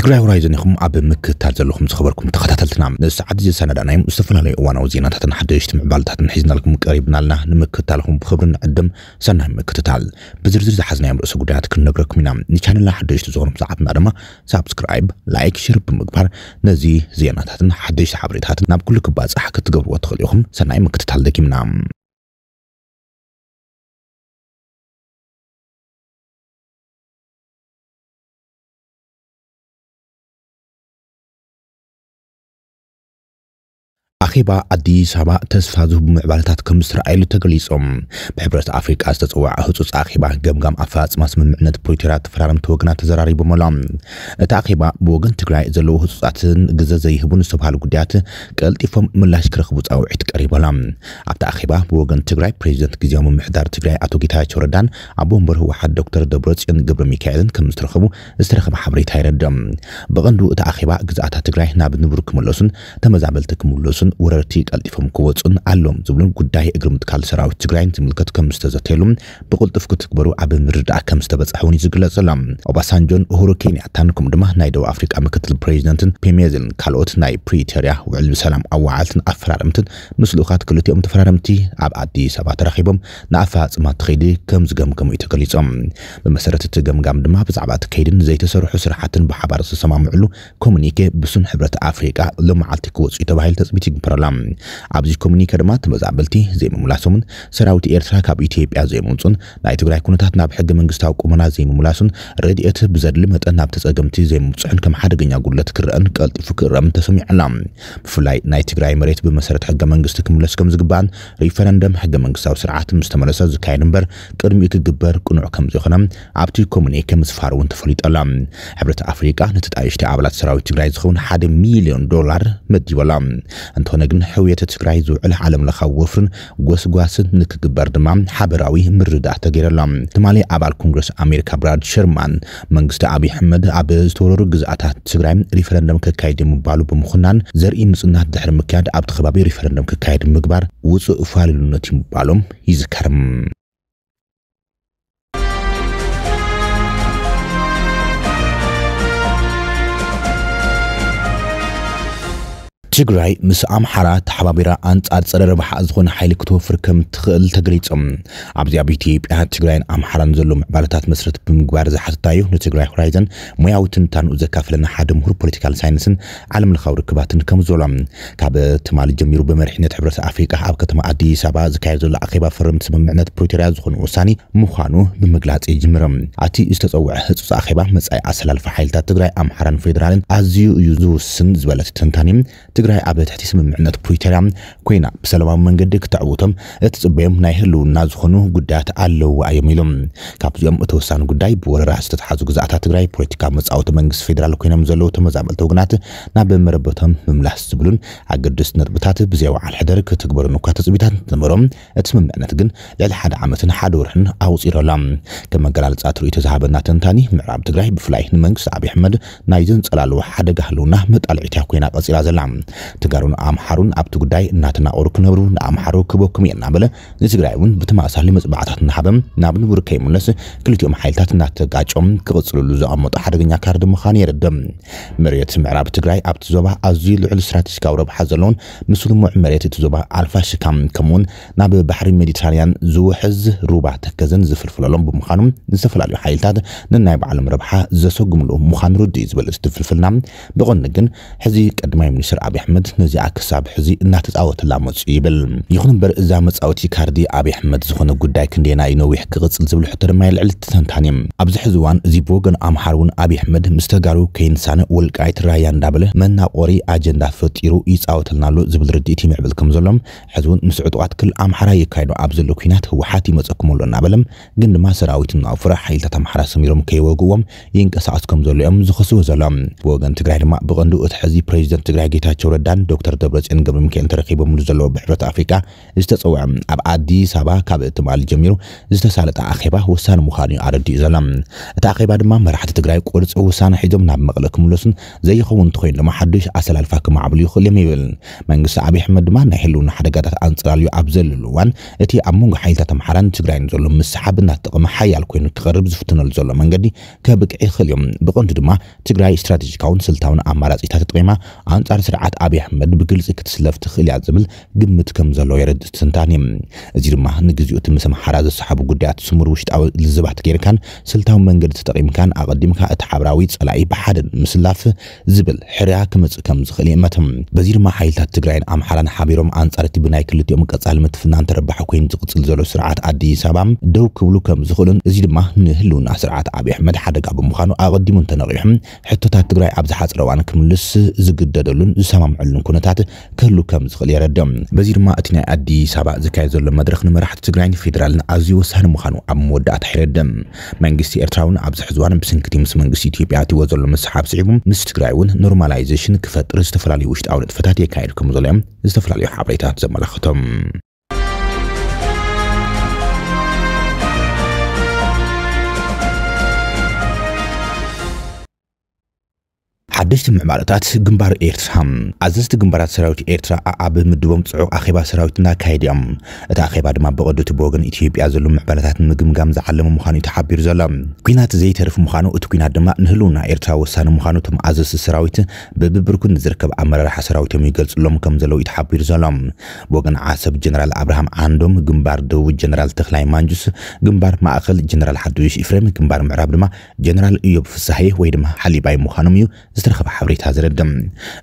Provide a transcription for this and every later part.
ትግራይ ሆራይዘን ኢኹም ኣብ ምክትታል ዘለኹም ዝኸበርኩም ተኸታተልትና ንሰዓት ዘሰናዳናዮም ዝተፈላለዩ እዋናዊ ዜናታትን ሓደሽቲ ምዕባልታትን ሒዝናልኩም ቀሪብና ኣለና ንምክትታልኹም ብክብርን ዕድም ሰናይ ምክትታል ብዝርዝር ዝሓዝናዮም ርእሰ ጉዳያት ክንነግረኩም ኢና ንቻነልና ሓደሽቲ ዝኾኑ ዛዓትና ድማ ሳብስክራይብ ላይክ ሽር ብምግባር ነዚ ዜናታትን ሓደሽቲ ሓበሬታትን ናብ ኩሉ ክባፅሕ ክትገብርዎ ትኽእል ኢኹም ሰናይ ምክትታል ደጊምና ኣኼባ ኣዲስ ኣበባ ተስፋ ዝህቡ ምዕባለታት ከም ዝተረኣየሉ ተገሊፆም ብሕብረት ኣፍሪቃ ዝተፅዋዕ ህፁፅ ኣኼባ ገምጋም ኣፈፃፅማ ስምምዕነት ፕሪቶርያ ተፈራረምቲ ወገናት ተዘራሪቦም ኣሎ እቲ ኣኼባ ብወገን ትግራይ ዘለዉ ህፁፃትን ግዘ ዘይህቡን ዝተባሃሉ ጉዳያት ቀልጢፎም ምላሽ ክረኽቡ ፃውዒት ቀሪቡ ኣሎ ኣብቲ ኣኼባ ብወገን ትግራይ ፕሬዚደንት ግዜያዊ ምምሕዳር ትግራይ ኣቶ ጌታቸው ረዳን ኣብ ወንበር ህወሓት ዶክተር ደብረፅዮን ገብረ ሚካኤልን ከም ዝተረኸቡ ዝተረኸበ ሓበሬታ ይረድም ብቐንዱ እቲ ኣኼባ ግዝኣታት ትግራይ ናብ ንቡር ክምለሱን ተመዛበልቲ ክምለሱን ዝብሉን ወረርቲ ቀልጢፎም ክወፁን ኣሎም ዝብሉን ጉዳይ እግሪ ምትካል ሰራዊት ትግራይን ዝምልከት ከም ዝተዘተሉ ብቁልጡፍ ክትግበሩ ኣብ ምርዳእ ከም ዝተበፅሐ እውን ይዝግለጽ ኣሎ ኦባሳንጆን እሁሩ ኬንያታን ከምኡ ድማ ናይ ደቡብ ኣፍሪቃ ምክትል ፕሬዚደንትን ፔሜዝልን ካልኦት ናይ ፕሪቶርያ ውዕል ብሰላም ኣዋዓልትን ኣፈራርምትን ምስ ክልቲኦም ተፈራርምቲ ኣብ ኣዲስ ኣበባ ተራኺቦም ንኣፈፃፅማ ትኸይዲ ከም ዝገምገሙ እዩ ተገሊፆም ብመሰረት እቲ ገምጋም ድማ ብዛዕባ እቲ ከይድን ዘይተሰርሑ ስራሓትን ብሓባር ዝተሰማምዕሉ ኮሚኒኬ ብሱን ሕብረት ኣፍሪቃ ሎመዓልቲ ክወፅኡ ተባሂሉ ተፅቢት ጀምረላ ኣብዚ ኮሚኒከ ድማ ተመዛበልቲ ዘይምምላሶምን ሰራዊት ኤርትራ ካብ ኢትዮጵያ ዘይምውፁን ናይ ትግራይ ኩነታት ናብ ሕጊ መንግስታዊ ቁመና ዘይምምላሱን ረድኤት ብዘድሊ መጠን ናብ ተፀገምቲ ዘይምብፅሑን ከም ሓደገኛ ጉድለት ክርአን ቀልጢፉ ክርአም ተሰሚዑላ ብፍላይ ናይ ትግራይ መሬት ብመሰረት ሕገ መንግስቲ ክምለስ ከም ዝግባአን ሪፈረንደም ሕገ መንግስታዊ ስርዓት ምስ ተመለሰ ዝካየድ እምበር ቅድሚኡ ክግበር ቅኑዕ ከም ዘይኮነ ኣብቲ ኮሙኒኬ ምስፋር እውን ተፈሊጠላ ሕብረት ኣፍሪቃ ነቲ ጣይሽቲ ኣባላት ሰራዊት ትግራይ ዝኸውን ሓደ ሚሊዮን ዶላር መዲበላ እንተኾነ ግን ሕውየት ትግራይ ዝውዕል ዓለምለኻዊ ወፍርን ጎስጓስን ንክግበር ድማ ሓበራዊ ምርዳእ ተገይረሎም ትማሊ ኣባል ኮንግረስ ኣሜሪካ ብራድ ሸርማን መንግስቲ ኣብዪ ኣሕመድ ኣብ ዝተወረሩ ግዝኣታት ትግራይ ሪፈረንደም ክካየድ የምባሉ ብምኹናን ዘርኢ ምፅናት ድሕሪ ምክያድ ኣብቲ ከባቢ ሪፈረንደም ክካየድ ምግባር ውፁእ ፋልሉነት ይምባሎም ይዝከርም ትግራይ ምስ ኣምሓራ ተሓባቢራ ኣንጻር ጸረ ረብሓ ዝኾነ ሓይሊ ክትወፍር ከም ትኽእል ተገሊጾም ኣብዚ ኣብ ኢትዮጵያ ትግራይን ኣምሓራን ዘሎ ምዕባለታት መስረት ብምግባር ዝሓተታዩ ንትግራይ ሆራይዘን ሞያዊ ትንታንኡ ዘካፍለና ሓደ ምሁር ፖለቲካል ሳይንስን ዓለም ለኻዊ ርክባትን ከም ዝበሎም ካብ ትማሊ ጀሚሩ ብመሪሕነት ሕብረት ኣፍሪቃ ኣብ ከተማ ኣዲስ ኣበባ ዝካየድ ዘሎ ኣኼባ ፈረምቲ ስምምዕነት ፕሪቶርያ ዝኾኑ ውሳኒ ምዃኑ ብምግላጽ ይጅምርም ኣቲ ዝተፀውዐ ህፁፅ ኣኼባ መጻኢ ኣሰላልፋ ሓይልታት ትግራይ ኣምሓራን ፌደራልን ኣዝዩ እዩ ዝውስን ዝበለት ትንታን እዩ ትግራይ ኣብ ትሕቲ ስምምዕነት ፕሪቶርያ ኮይና ብሰላማዊ መንገዲ ክትዕውቶም እቲ ፅበዮም ናይ ህልውና ዝኾኑ ጉዳያት ኣለውዋ እዮም ኢሎም ካብዚኦም እቲ ወሳኒ ጉዳይ ብወረራ ዝተተሓዙ ግዛኣታት ትግራይ ፖለቲካ መፃወቲ መንግስቲ ፌደራል ኮይኖም ዘለዉ ተመዛመልቲ ወግናት ናብ መረበቶም ምምላስ ዝብሉን ኣገደስቲ ነጥብታት ብዘይ ባዓል ሕደር ክትግበሩን እኳ ተፅቢታት ንትነበሮም እቲ ስምምዕነት ግን ልዕሊ ሓደ ዓመትን ሓደ ወርሕን ኣውፂሩ ኣላ ከም መገላልፃ ትርኢቶ ዝሃበና ተንታኒ ምዕራብ ትግራይ ብፍላይ ንመንግስቲ ኣብዪ ኣሕመድ ናይ ዘንፀላለዎ ሓደጋ ህልውና መጣልዒትያ ኮይና ቀፂላ ዘላ ትጋሩን አምሓሩን ኣብቲ ጉዳይ እናተናቀሩ ክነብሩ ንኣምሓሩ ክበኩም እየና በለ ንትግራይ እውን ብተመሳሳሊ መፅባዕታት እናሃበም ናብ ንቡር ከይምለስ ክልቲኦም ሓይልታት እናተጋጮም ክቕፅልሉ ዘቐመጡ ሓደገኛ ካርዲ ምዃኑ የረድም መሬት ምዕራብ ትግራይ ኣብቲ ዞባ ኣዝዩ ልዑል ስትራቴጂካዊ ረብሓ ዘለዎን ልሙዕ መሬት እቲ ዞባ ኣልፋ ሽካም ከምኡውን ናብ ባሕሪ ሜዲትራንያን ዝውሕዝ ሩባ ተከዘን ዝፍልፍለሎም ብምዃኑ ዝተፈላለዩ ሓይልታት ንናይ ባዕሎም ረብሓ ዘሰጉምሉ ምዃኑ ርዱ እዩ ዝበል እትፍልፍልና ብቐኒ ግን ሕዚ ቀድማይ ሚኒስትር ኣብ ኣብይ ኣሕመድ ነዚኣ ክሳብ ሕዚ እናተፃወተላ መፁ ይብል ይኹን እምበር እዛ መፃወቲ ካርዲ ኣብይ ኣሕመድ ዝኾነ ጉዳይ ክንደና ዩ ነዊሕ ክቕፅል ዝብል ሕቶ ድማ የልዕል ትተንታንእዮም ኣብዚ ሕዚ እዋን እዚ ብወገን ኣምሓር እውን ኣብይ ኣሕመድ ምስ ተጋሩ ከይንሳነ ወልቃይት ራያ እንዳበለ መናቆሪ ኣጀንዳ ፈጢሩ ይፃወተልናሉ ዝብል ርድኢት ይምዕብል ከም ዘሎም ሕዚ እውን ምስ ዕጡቃት ክል ኣምሓራ ይካይዶ ኣብ ዘሎ ኩናት ህወሓት ይመፀኩም ኣሎ እናበለም ግን ድማ ሰራዊት ናውፍራ ሓይልታት ኣምሓራ ሰሚሮም ከይወግእዎም ይንቀሳቀስ ከም ዘሎ እዮም ዝኸስዎ ዘሎም ብወገን ትግራይ ድማ ብቐንዱ እቲ ሕዚ ፕሬዚደንት ትግራይ ጌታቸው ረዳን ዶክተር ደብረፅዮን ገብረ ሚካኤል ተረኪቦምሉ ዘለዎ ብሕብረት ኣፍሪቃ ዝተፀውዐ ኣብ ኣዲስ ኣበባ ካብ ትማሊ ጀሚሩ ዝተሳለጠ ኣኼባ ውሳኒ ምዃኑ እዩ ኣረዲኡ ዘላ እቲ ኣኼባ ድማ መራሕቲ ትግራይ ቁርፂ ውሳነ ሒዞም ናብ መቐለ ክምለሱን ዘይኸውን እንተኮይኑ ድማ ሓዱሽ ኣሰላልፋ ክማዕብሉ ይኽእል እዮም ይብል መንግስቲ ኣብዪ ኣሕመድ ድማ ናይ ህልውና ሓደጋታት ኣንፅላልዩ ኣብ ዘለሉ እዋን እቲ ኣብ መንጎ ሓይልታት ኣምሓራን ትግራይን ዘሎ ምስሓብ እናተጠቕመ ሓያል ኮይኑ ክቐርብ ዝፍትነሉ ዘሎ መንገዲ ከብቅዕ ይኽእል እዮም ብቐንዱ ድማ ትግራይ ስትራቴጂካውን ስልታውን ኣማራፂታት ተጠቂማ ኣንጻር ስርዓት ንኣብዪ ኣሕመድ ብግልፂ ክትስለፍ ትኽእል እያ ዝብል ግምት ከም ዘሎ የረድእ ትንታን እዩ እዚ ድማ ንግዜኡ እቲ ምስ ኣምሓራ ዘሰሓቡ ጉዳያት ስሙር ውሽጣዊ ልዝባት ጌርካን ስልታዊ መንገዲ ተጠቒምካን ኣቐዲምካ እቲ ሓብራዊ ጸላኢ ብሓደን ምስላፍ ዝብል ሕርያ ክመፅእ ከም ዝኽእል የመትም በዚ ድማ ሓይልታት ትግራይን ኣምሓራን ሓቢሮም ኣንጻር ብናይ ክልቲኦም ቀጻሊ ምትፍናን ተረባሒ ኮይኑ ዝቕፅል ዘሎ ስርዓት ኣዲስ ኣበባ ደው ክብሉ ከም ዝኽእሉን እዚ ድማ ንህልውና ስርዓት ኣብዪ ኣሕመድ ሓደጋ ብምዃኑ ኣቐዲሙ እንተነቒሑ ሕቶታት ትግራይ ኣብ ዝሓፅረ እዋን ክምልስ ዝግደደሉን ዝሰማ ዕሉን ኩነታት ክህሉ ከም ዝኽእል የረድም በዚ ድማ እቲ ናይ ኣዲስ ኣበባ ዝካየድ ዘሎ መድረኽ ንመራሕቲ ትግራይን ፌደራልን ኣዝዩ ወሳኒ ምዃኑ ኣብ መወዳእታ ይረድም መንግስቲ ኤርትራ ኤርትራውን ኣብዚ ሕዝዋን ብስንክቲ ምስ መንግስቲ ኢትዮጵያ እትይዎ ዘሎ ምስሓብ ስዒቡ ምስ ትግራይ እውን ኖርማላይዜሽን ክፈጥር ዝተፈላለዩ ውሽጣዊ ንጥፈታት የካየድ ከም ዘሎ እዮም ዝተፈላለዩ ሓበሬታት ዘመላኽቶም ሓደሽቲ ምዕማለታት ግንባር ኤርትራ ኣዘዝቲ ግንባራት ሰራዊት ኤርትራ ኣብ ምድቦም ፅዑቕ ኣኼባ ሰራዊት እናካየድ እዮም እቲ ኣኼባ ድማ ብቐዱቲ ብወገን ኢትዮጵያ ዘሎ ምዕባለታት ንምግምጋም ዝዓለሙ ምዃኑ እዩ ተሓቢሩ ዘሎ ኩናት ዘይተርፍ ምዃኑ እቲ ኩናት ድማ ንህልውና ኤርትራ ወሳኒ ምዃኑ እቶም ኣዘዝቲ ሰራዊት ብብብርኩን ዝርከብ ኣመራርሓ ሰራዊቶም ይገልፅሎም ከም ዘለዉ እዩ ተሓቢሩ ዘሎ ብወገን ዓሰብ ጀነራል ኣብርሃም ዓንዶም ግንባር ደቡብ ጀነራል ተክላይ ማንጁስ ግንባር ማእኸል ጀነራል ሓዱሽ ኢፍሬም ግንባር ምዕራብ ድማ ጀነራል እዮብ ፍሳሐ ወይ ድማ ሓሊባይ ምዃኖም እዩ ዝተረ ዝረኸበ ሓበሬታ ዝረድም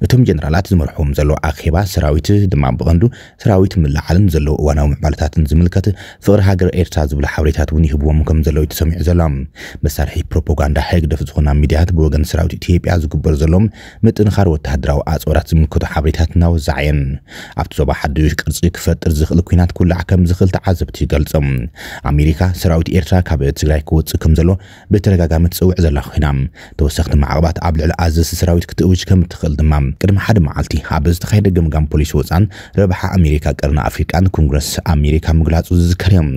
እቶም ጀነራላት ዝመርሖም ዘሎ ኣኼባ ሰራዊት ድማ ብቐንዱ ሰራዊት ምላዓልን ዘለዉ እዋናዊ ምዕባለታትን ዝምልከት ፍቕሪ ሃገር ኤርትራ ዝብሉ ሓበሬታት እውን ይህብዎም ከም ዘለዉ እዩ ተሰሚዑ ዘሎ መሳርሒ ፕሮፓጋንዳ ሕግደፍ ዝኾና ሚድያት ብወገን ሰራዊት ኢትዮጵያ ዝግበር ዘሎም ምጥንኻር ወተሃደራዊ ኣፅወራት ዝምልከቱ ሓበሬታት እናወዛዕ እየን ኣብቲ ዞባ ሓድሽ ቅርፂ ክፈጥር ዝኽእል ኩናት ክውላዕ ከም ዝኽእል ተዓዘብቲ ይገልፆም ኣሜሪካ ሰራዊት ኤርትራ ካብ ትግራይ ክወፅእ ከም ዘሎ ብተደጋጋሚ ትፅውዕ ዘላ ኮይና ተወሰኽቲ ማዕቕባት ኣብ ልዕሊ ኣዘ ሰራዊት ክትእውጅ ከም እትኽእል ድማ ቅድሚ ሓደ መዓልቲ ኣብ ዝተኻየደ ግምጋም ፖሊስ ወፃን ረብሓ ኣሜሪካ ቀርና ኣፍሪቃን ኮንግረስ ኣሜሪካ ምግላፁ ዝዝከር እዮም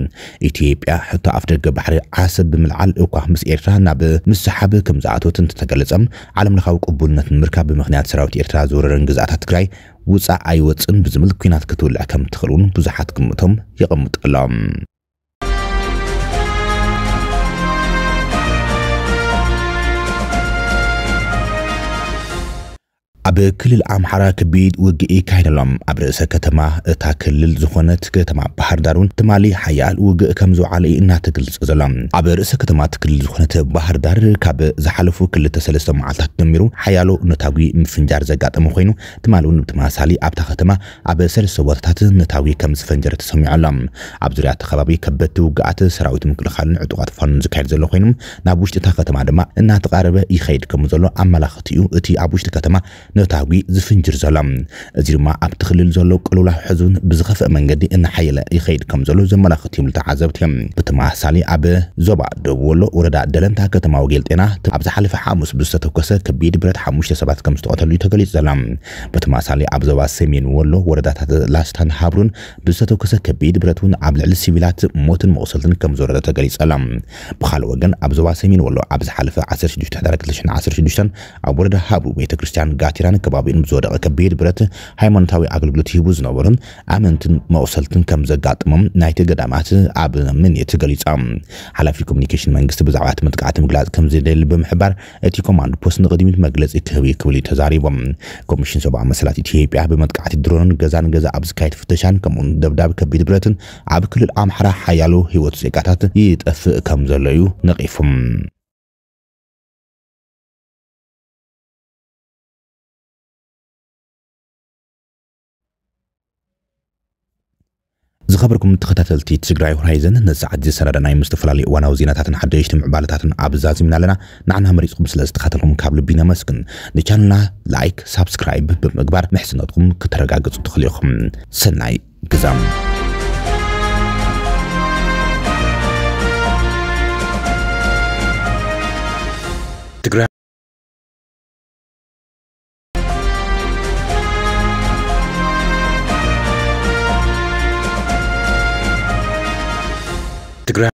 ኢትዮጵያ ሕቶ ኣፍ ደገ ባሕሪ ዓሰብ ብምልዓል እኳ ምስ ኤርትራ ናብ ምስሓብ ከም ዝኣተወት እንተተገለፀም ዓለምለኻዊ ቅቡልነት ንምርካብ ብምክንያት ሰራዊት ኤርትራ ዝወረረን ግዛኣታት ትግራይ ውፃእ ኣይወፅን ብዝምል ኩናት ክትውልዕ ከም እትኽእል እውን ብዙሓት ግምቶም የቐምጡ ኣሎም ኣብ ክልል ኣምሓራ ከቢድ ውግኢ ካይደሎም ኣብ ርእሰ ከተማ እታ ክልል ዝኾነት ከተማ ባህርዳር እውን ትማሊ ሓያል ውግእ ከም ዝውዕለ እዩ እናተገልጽ ዘሎም ኣብ ርእሰ ከተማ እቲ ክልል ዝኾነት ባህርዳር ካብ ዝሓለፉ ክልተ ሰለስተ መዓልታት ጀሚሩ ሓያሎ ነታዊ ምፍንጃር ዘጋጠመ ኮይኑ ትማሊ እውን ብተመሳሳሊ ኣብታ ከተማ ኣብ ሰለስተ ቦታታት ነታዊ ከም ዝፈንጀረ ተሰሚዑ ኣሎም ኣብ ዙርያ እቲ ከባቢ ከበድቲ ውግኣት ሰራዊት ምክልኻልን ዕጡቓት ፋኑን ዝካየድ ዘሎ ኮይኑ ናብ ውሽጢ እታ ከተማ ድማ እናተቃረበ ይኸይድ ከም ዘሎ ኣመላኽቲ እዩ እቲ ኣብ ውሽጢ ከተማ ነታዊ ዝፍንጅር ዘሎ እዚ ድማ ኣብቲ ክልል ዘሎ ቅልውላው ሕዙን ብዝኸፍአ መንገዲ እናሓየለ ይኸይድ ከም ዘሎ ዘመላኽት ይብሉ ተዓዘብቲ እዮም ብተመሳሳሊ ኣብ ዞባ ደቡብ ወሎ ወረዳ ደለንታ ከተማ ወጌል ጤና ኣብ ዝሓለፈ ሓሙስ ብዝተተኮሰ ከቢድ ብረት ሓሙሽተ ሰባት ከም ዝተቐተሉ እዩ ተገሊጹ ዘሎ ብተመሳሳሊ ኣብ ዞባ ሰሜን ወሎ ወረዳታት ላስታን ሃብሩን ብዝተተኮሰ ከቢድ ብረት እውን ኣብ ልዕሊ ሲቪላት ሞትን መቑሰልትን ከም ዝወረደ ተገሊጹ ዘሎ ብካልእ ወገን ኣብ ዞባ ሰሜን ወሎ ኣብ ዝሓለፈ 16 2016 ኣብ ወረዳ ሃብሩ ቤተ ክርስቲያን ጋቴ ኪራን ከባቢኡን ብዝወደቐ ከቢድ ብረት ሃይማኖታዊ ኣገልግሎት ይህቡ ዝነበሩን ኣመንትን መቑሰልትን ከም ዘጋጥሞም ናይቲ ገዳማት ኣብ ምንኤት ገሊፆም ሓላፊ ኮሚኒኬሽን መንግስቲ ብዛዕባ እቲ መጥቃዕቲ ምግላፅ ከም ዘደሊ ብምሕባር እቲ ኮማንዶ ፖስት ንቅድሚት መግለፂ ክህብ ክብል እዩ ተዛሪቦም ኮሚሽን ሰብኣዊ መሰላት ኢትዮጵያ ብመጥቃዕቲ ድሮንን ገዛን ገዛ ኣብ ዝካየድ ፍተሻን ከምኡን ደብዳብ ከቢድ ብረትን ኣብ ክልል ኣምሓራ ሓያሉ ህይወት ዜጋታት ይጠፍእ ከም ዘሎ እዩ ነቒፎም ዝኸበርኩም ተኸታተልቲ ትግራይ ሆራይዘን ነዚ ዓዲ ዝሰናዳናይ ዝተፈላለዩ እዋናዊ ዜናታትን ሓደሽቲ ምዕባለታትን ኣብዛዚምና ኣለና ንዓና መሪፅኩም ስለ ዝተኸተልኩም ካብ ልቢ ነመስግን ንቻንልና ላይክ ሳብስክራይብ ብምግባር ምሕስነትኩም ክተረጋግፁ ትኽእል ኢኹም ሰናይ ግዛም the ground.